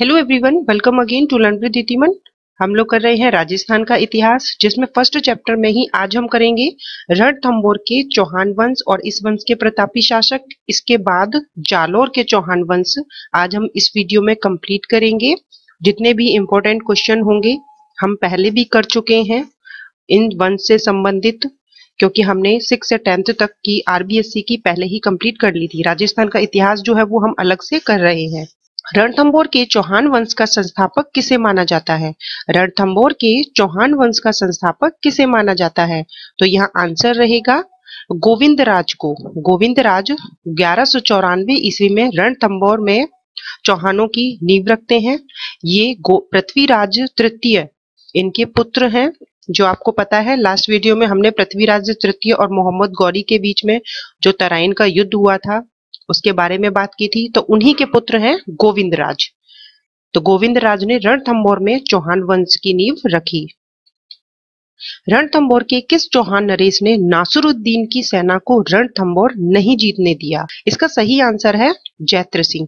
hello everyone welcome again to learn with Itiman हम लोग कर रहे हैं राजस्थान का इतिहास जिसमें फर्स्ट चैप्टर में ही आज हम करेंगे थम्बोर के चौहान वंश और इस वंश के प्रतापी शासक इसके बाद जालोर के चौहान वंश आज हम इस वीडियो में कंप्लीट करेंगे जितने भी इम्पोर्टेंट क्वेश्चन होंगे हम पहले भी कर चुके हैं इन वंश से संबंधित क्योंकि हमने सिक्स से टेंथ तक की आरबीएससी की पहले ही कंप्लीट कर ली थी राजस्थान का इतिहास जो है वो हम अलग से कर रहे हैं रणथंबोर के चौहान वंश का संस्थापक किसे माना जाता है रणथंबोर के चौहान वंश का संस्थापक किसे माना जाता है तो यहाँ आंसर रहेगा गोविंद राज को गोविंद राज ग्यारह सौ चौरानवे ईस्वी में रणथंबोर में चौहानों की नींव रखते हैं ये पृथ्वीराज तृतीय इनके पुत्र हैं जो आपको पता है लास्ट वीडियो में हमने पृथ्वीराज तृतीय और मोहम्मद गौरी के बीच में जो तराइन का युद्ध हुआ था उसके बारे में बात की थी तो उन्हीं के पुत्र हैं गोविंद राज तो गोविंद राज ने रणथम्बोर में चौहान वंश की नींव रखी रणथम्बोर के किस चौहान नरेश ने नासुरुद्दीन की सेना को रणथम्बोर नहीं जीतने दिया इसका सही आंसर है जैत्र सिंह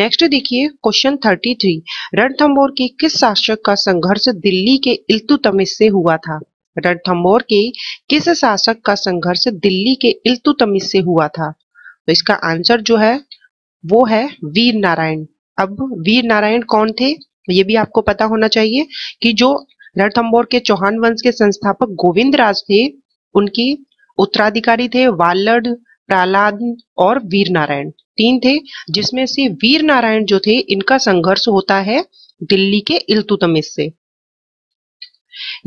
नेक्स्ट देखिए क्वेश्चन 33 रणथम्बोर के किस शासक का संघर्ष दिल्ली के इल्तुतमिश से हुआ था रणथम्बोर के किस शासक का संघर्ष दिल्ली के इल्तुतमिश से हुआ था तो इसका आंसर जो है वो है वीर नारायण अब वीर नारायण कौन थे ये भी आपको पता होना चाहिए कि जो रणथम्बोर के चौहान वंश के संस्थापक गोविंद राज थे उनकी उत्तराधिकारी थे वालड प्रहलाद और वीर नारायण तीन थे जिसमें से वीर नारायण जो थे इनका संघर्ष होता है दिल्ली के इलतुतमिश से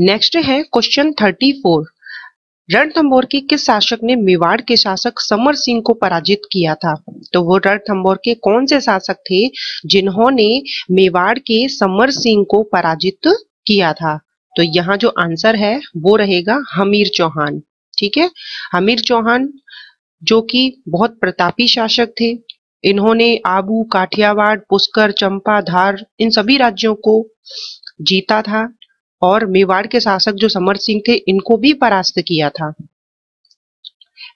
नेक्स्ट है क्वेश्चन थर्टी फोर रणथंबोर के किस शासक ने मेवाड़ के शासक समर सिंह को पराजित किया था तो वो रणथंबोर के कौन से शासक थे जिन्होंने मेवाड़ के समर सिंह को पराजित किया था तो यहाँ जो आंसर है वो रहेगा हमीर चौहान ठीक है हमीर चौहान जो कि बहुत प्रतापी शासक थे इन्होंने आबू काठियावाड़ पुष्कर चंपा धार इन सभी राज्यों को जीता था और मेवाड़ के शासक जो समर सिंह थे इनको भी परास्त किया था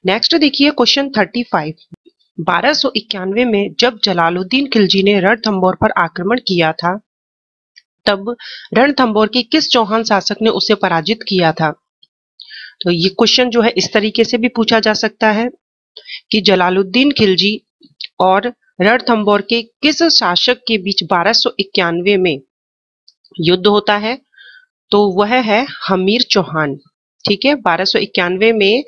नेक्स्ट देखिए क्वेश्चन थर्टी फाइव बारह में जब जलालुद्दीन खिलजी ने रणथंबोर पर आक्रमण किया था तब रणथंबोर के किस चौहान शासक ने उसे पराजित किया था तो ये क्वेश्चन जो है इस तरीके से भी पूछा जा सकता है कि जलालुद्दीन खिलजी और रणथंबोर के किस शासक के बीच बारह में युद्ध होता है तो वह है हमीर चौहान ठीक है बारह में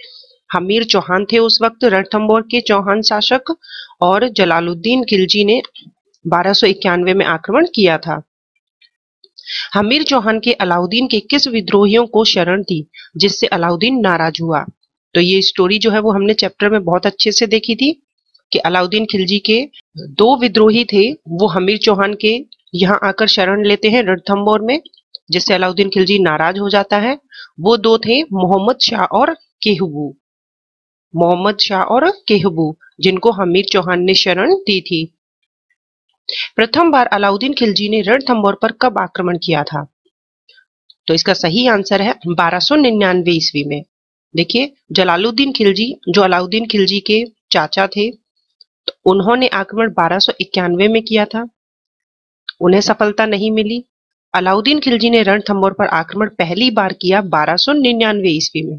हमीर चौहान थे उस वक्त रणथम्बोर के चौहान शासक और जलालुद्दीन खिलजी ने बारह में आक्रमण किया था हमीर चौहान के अलाउद्दीन के किस विद्रोहियों को शरण दी जिससे अलाउद्दीन नाराज हुआ तो ये स्टोरी जो है वो हमने चैप्टर में बहुत अच्छे से देखी थी कि अलाउद्दीन खिलजी के दो विद्रोही थे वो हमीर चौहान के यहाँ आकर शरण लेते हैं रणथम्बोर में जिससे अलाउद्दीन खिलजी नाराज हो जाता है वो दो थे मोहम्मद शाह और केहबू मोहम्मद शाह और केहबू जिनको हमीर चौहान ने शरण दी थी प्रथम बार अलाउद्दीन खिलजी ने रणथंबोर पर कब आक्रमण किया था तो इसका सही आंसर है 1299 ईस्वी में देखिए जलालुद्दीन खिलजी जो अलाउद्दीन खिलजी के चाचा थे तो उन्होंने आक्रमण 1291 में किया था उन्हें सफलता नहीं मिली अलाउद्दीन खिलजी ने रणथम्बोर पर आक्रमण पहली बार किया बारह सौ निन्यानवे ईस्वी में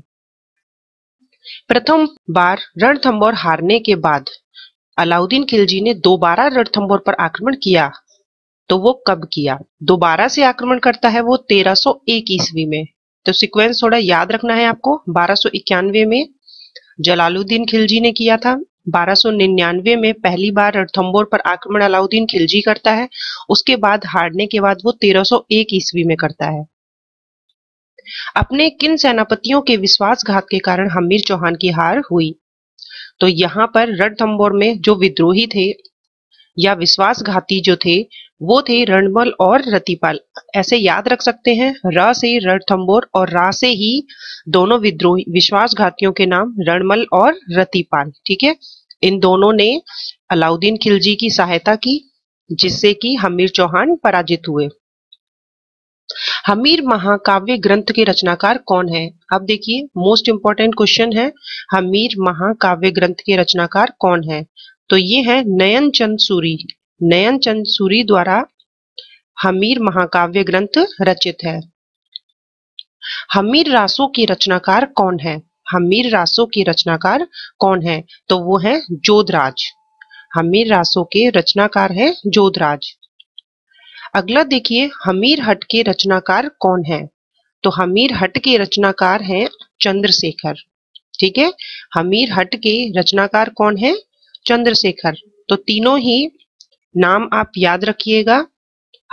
प्रथम बार रणथम्बोर हारने के बाद अलाउद्दीन खिलजी ने दोबारा रणथम्बोर पर आक्रमण किया तो वो कब किया दोबारा से आक्रमण करता है वो 1301 ईस्वी में तो सीक्वेंस थोड़ा याद रखना है आपको बारह में जलालुद्दीन खिलजी ने किया था 1299 में पहली बार रणथंबोर पर आक्रमण अलाउद्दीन खिलजी करता है उसके बाद हारने के बाद वो 1301 ईस्वी में करता है अपने किन सेनापतियों के विश्वासघात के कारण हमीर चौहान की हार हुई तो यहाँ पर रणथम्बोर में जो विद्रोही थे या विश्वासघाती जो थे वो थे रणमल और रतिपाल ऐसे याद रख सकते हैं र से रणथंबोर और रा से ही दोनों विद्रोही विश्वासघातियों के नाम रणमल और रतिपाल ठीक है इन दोनों ने अलाउद्दीन खिलजी की सहायता की जिससे कि हमीर चौहान पराजित हुए हमीर महाकाव्य ग्रंथ के रचनाकार कौन है अब देखिए मोस्ट इंपॉर्टेंट क्वेश्चन है हमीर महाकाव्य ग्रंथ के रचनाकार कौन है तो ये है नयन चंद सूरी नयन चंद सूरी द्वारा हमीर महाकाव्य ग्रंथ रचित है हमीर रासो के रचनाकार कौन है हमीर रासो के रचनाकार कौन है तो वो है जोधराज हमीर रासो के रचनाकार है जोधराज अगला देखिए हमीर हट के रचनाकार कौन है तो हमीर हट के रचनाकार है चंद्रशेखर ठीक है हमीर हट के रचनाकार कौन है चंद्रशेखर तो तीनों ही नाम आप याद रखिएगा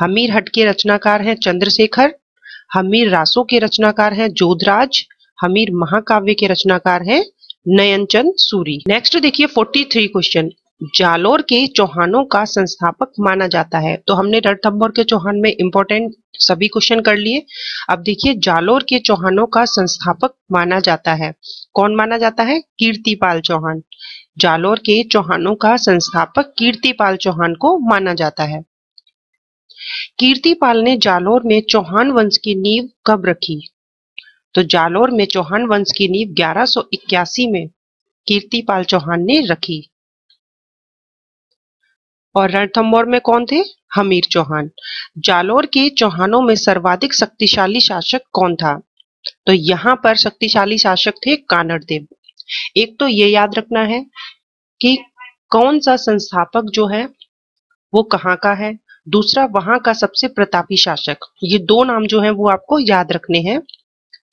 हमीर हट के रचनाकार हैं चंद्रशेखर हमीर रासो के रचनाकार हैं जोधराज हमीर महाकाव्य के रचनाकार है नयनचंद सूरी नेक्स्ट देखिए 43 क्वेश्चन जालोर के चौहानों का संस्थापक माना जाता है तो हमने रणथम्बोर के चौहान में इंपॉर्टेंट सभी क्वेश्चन कर लिए अब देखिए जालोर के चौहानों का संस्थापक माना जाता है कौन माना जाता है कीर्तिपाल चौहान जालोर के चौहानों का संस्थापक कीर्तिपाल चौहान को माना जाता है कीर्तिपाल ने जालोर में चौहान वंश की नींव कब रखी तो जालोर में चौहान वंश की नींव 1181 में कीर्तिपाल चौहान ने रखी और रणथम्बोर में कौन थे हमीर चौहान जालोर के चौहानों में सर्वाधिक शक्तिशाली शासक कौन था तो यहाँ पर शक्तिशाली शासक थे कानड़ देव एक तो ये याद रखना है कि कौन सा संस्थापक जो है वो कहाँ का है दूसरा वहां का सबसे प्रतापी शासक ये दो नाम जो है वो आपको याद रखने हैं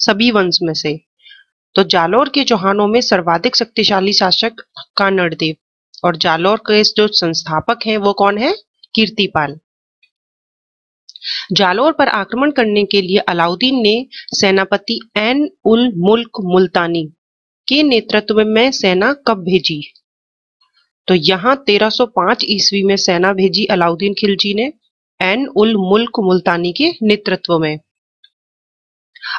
सभी वंश में से तो जालौर के चौहानों में सर्वाधिक शक्तिशाली शासक का नरदेव और जालौर के जो संस्थापक हैं वो कौन है कीर्तिपाल जालौर पर आक्रमण करने के लिए अलाउद्दीन ने सेनापति एन उल मुल्क मुल्तानी के नेतृत्व में सेना कब भेजी तो यहाँ 1305 ईस्वी में सेना भेजी अलाउद्दीन खिलजी ने एन उल मुल्क मुल्तानी के नेतृत्व में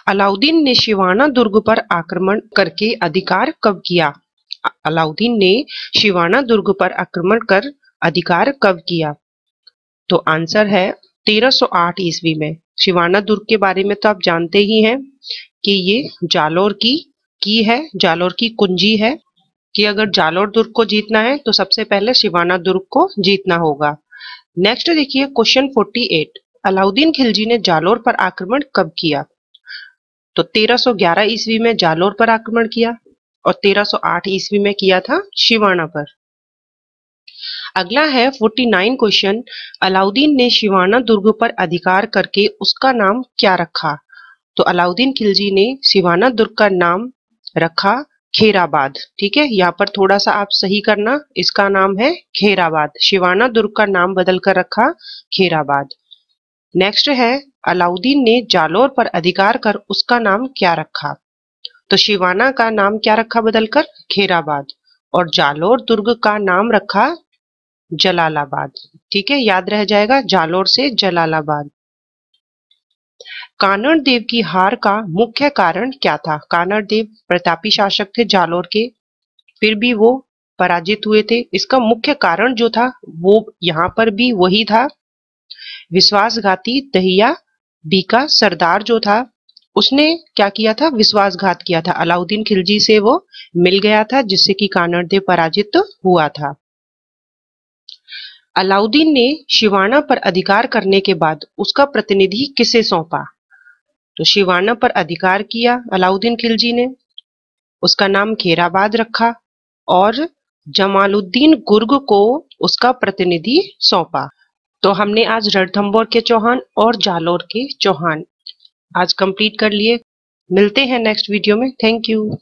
अलाउद्दीन ने शिवाना दुर्ग पर आक्रमण करके अधिकार कब किया अलाउद्दीन ने शिवाना दुर्ग पर आक्रमण कर अधिकार कब किया तो आंसर है 1308 ईस्वी में शिवाना दुर्ग के बारे में तो आप जानते ही हैं कि ये जालोर की की है जालोर की कुंजी है कि अगर जालोर दुर्ग को जीतना है तो सबसे पहले शिवाना दुर्ग को जीतना होगा नेक्स्ट देखिए क्वेश्चन 48 अलाउद्दीन खिलजी ने जालोर पर आक्रमण कब किया तो 1311 ईस्वी में जालोर पर आक्रमण किया और 1308 ईस्वी में किया था शिवाना पर अगला है 49 क्वेश्चन अलाउद्दीन ने शिवाना दुर्ग पर अधिकार करके उसका नाम क्या रखा तो अलाउद्दीन खिलजी ने शिवाना दुर्ग का नाम रखा खेराबाद ठीक है यहाँ पर थोड़ा सा आप सही करना इसका नाम है खेराबाद शिवाना दुर्ग का नाम बदलकर रखा खेराबाद नेक्स्ट है अलाउद्दीन ने जालोर पर अधिकार कर उसका नाम क्या रखा तो शिवाना का नाम क्या रखा बदलकर खेराबाद और जालोर दुर्ग का नाम रखा जलालाबाद ठीक है याद रह जाएगा जालोर से जलालाबाद कानड़ देव की हार का मुख्य कारण क्या था कानड़ देव प्रतापी शासक थे जालोर के फिर भी वो पराजित हुए थे इसका मुख्य कारण जो था वो यहाँ पर भी वही था विश्वासघाती दहिया बीका सरदार जो था उसने क्या किया था विश्वासघात किया था अलाउद्दीन खिलजी से वो मिल गया था जिससे कि कानड़देव पराजित तो हुआ था अलाउद्दीन ने शिवाना पर अधिकार करने के बाद उसका प्रतिनिधि किसे सौंपा तो शिवाना पर अधिकार किया अलाउद्दीन खिलजी ने उसका नाम खेराबाद रखा और जमालुद्दीन गुर्ग को उसका प्रतिनिधि सौंपा तो हमने आज रणथम्बोर के चौहान और जालोर के चौहान आज कंप्लीट कर लिए मिलते हैं नेक्स्ट वीडियो में थैंक यू